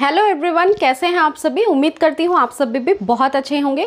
hello everyone कैसे हैं आप सभी उम्मीद करती हूँ आप सभी भी बहुत अच्छे होंगे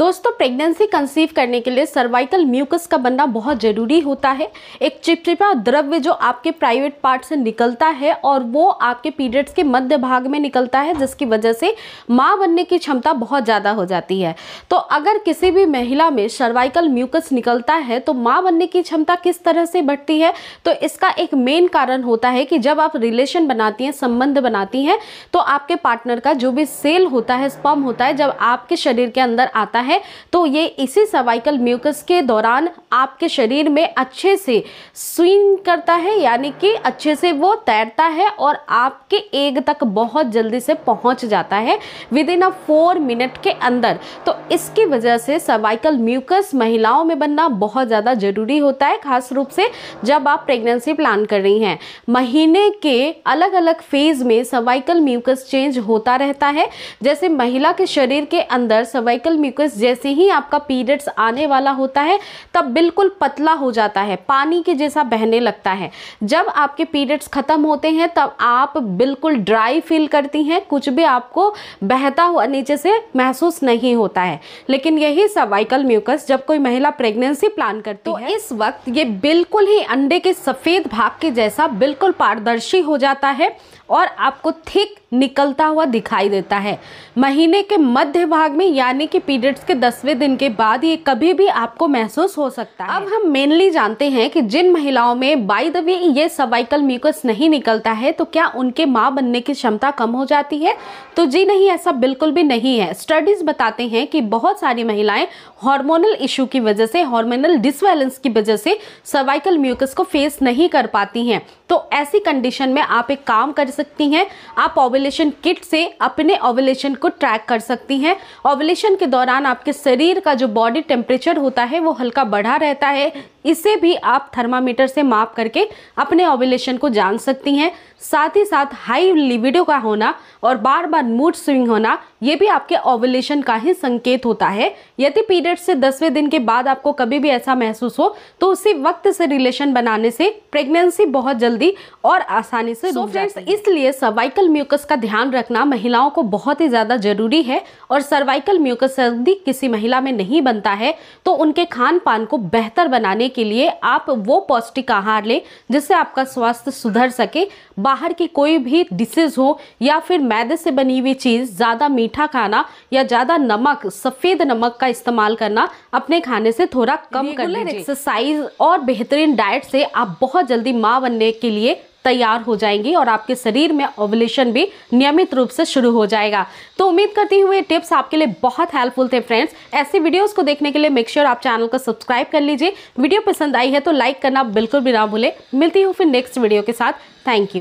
दोस्तों प्रेगनेंसी कंसीव करने के लिए सर्वाइकल म्यूकस का बनना बहुत ज़रूरी होता है एक चिपचिपा द्रव्य जो आपके प्राइवेट पार्ट से निकलता है और वो आपके पीरियड्स के मध्य भाग में निकलता है जिसकी वजह से माँ बनने की क्षमता बहुत ज़्यादा हो जाती है तो अगर किसी भी महिला में सर्वाइकल म्यूकस निकलता है तो माँ बनने की क्षमता किस तरह से बढ़ती है तो इसका एक मेन कारण होता है कि जब आप रिलेशन बनाती हैं संबंध बनाती हैं तो आपके पार्टनर का जो भी सेल होता है स्पम होता है जब आपके शरीर के अंदर आता है तो ये इसी सर्वाइकल म्यूकस के दौरान आपके शरीर में अच्छे से स्विंग करता है यानी कि अच्छे से वो तैरता है और आपके एग तक बहुत जल्दी से पहुंच जाता है within a four minute के अंदर तो इसकी वजह से सर्वाइकल म्यूकस महिलाओं में बनना बहुत ज़्यादा ज़रूरी होता है खास रूप से जब आप प्रेगनेंसी प्लान कर रही हैं महीने के अलग अलग फेज़ में सर्वाइकल म्यूकस म्यूकस चेंज होता रहता है जैसे महिला के शरीर के अंदर सर्वाइकल म्यूकस जैसे ही आपका पीरियड्स आने वाला होता है तब बिल्कुल पतला हो जाता है पानी के जैसा बहने लगता है जब आपके पीरियड्स ख़त्म होते हैं तब आप बिल्कुल ड्राई फील करती हैं कुछ भी आपको बहता हुआ नीचे से महसूस नहीं होता है लेकिन यही सर्वाइकल म्यूकस जब कोई महिला प्रेगनेंसी प्लान करती तो है इस वक्त ये बिल्कुल ही अंडे के सफ़ेद भाग के जैसा बिल्कुल पारदर्शी हो जाता है और आपको थिक निकलता हुआ दिखाई देता है महीने के मध्य भाग में यानी कि पीरियड्स के दसवें दिन के बाद ये कभी भी आपको महसूस हो सकता है अब हम मेनली जानते हैं कि जिन महिलाओं में बाई द वे ये सर्वाइकल म्यूकस नहीं निकलता है तो क्या उनके माँ बनने की क्षमता कम हो जाती है तो जी नहीं ऐसा बिल्कुल भी नहीं है स्टडीज बताते हैं कि बहुत सारी महिलाएं हार्मोनल इशू की वजह से हार्मोनल डिसबैलेंस की वजह से सर्वाइकल म्यूकस को फेस नहीं कर पाती हैं तो ऐसी कंडीशन में आप एक काम कर सकती हैं आप ओवुलेशन ओवलेशन किट से अपने ओवलेशन को ट्रैक कर सकती हैं ओवलेशन के दौरान आपके शरीर का जो बॉडी टेम्परेचर होता है वो हल्का बढ़ा रहता है इसे भी आप थर्मामीटर से माप करके अपने ओवुलेशन को जान सकती हैं साथ ही साथ हाई लिबिडो का होना और बार बार मूड स्विंग होना ये भी आपके ओवलेशन का ही संकेत होता है यदि पीरियड से दसवें दिन के बाद आपको कभी भी ऐसा महसूस हो तो उसी वक्त से रिलेशन बनाने से प्रेगनेंसी बहुत जल्दी और आसानी से so फ्रेंड्स इसलिए सर्वाइकल म्यूकस का ध्यान रखना महिलाओं को बहुत ही ज़्यादा ज़रूरी है और सर्वाइकल म्यूकस यदि किसी महिला में नहीं बनता है तो उनके खान पान को बेहतर बनाने के लिए आप वो पौष्टिक आहार लें जिससे आपका स्वास्थ्य सुधर सके बाहर की कोई भी डिशेज हो या फिर मैदे से बनी हुई चीज़ ज़्यादा मीठा खाना या ज़्यादा नमक सफ़ेद नमक का इस्तेमाल करना अपने खाने से थोड़ा कम कर एक्सरसाइज और बेहतरीन डाइट से आप बहुत जल्दी माँ बनने के लिए तैयार हो जाएंगी और आपके शरीर में ओवलेशन भी नियमित रूप से शुरू हो जाएगा तो उम्मीद करती हूँ ये टिप्स आपके लिए बहुत हेल्पफुल थे फ्रेंड्स ऐसे वीडियोज़ को देखने के लिए मेकश्योर sure आप चैनल को सब्सक्राइब कर लीजिए वीडियो पसंद आई है तो लाइक करना बिल्कुल भी ना भूलें मिलती हूँ फिर नेक्स्ट वीडियो के साथ थैंक यू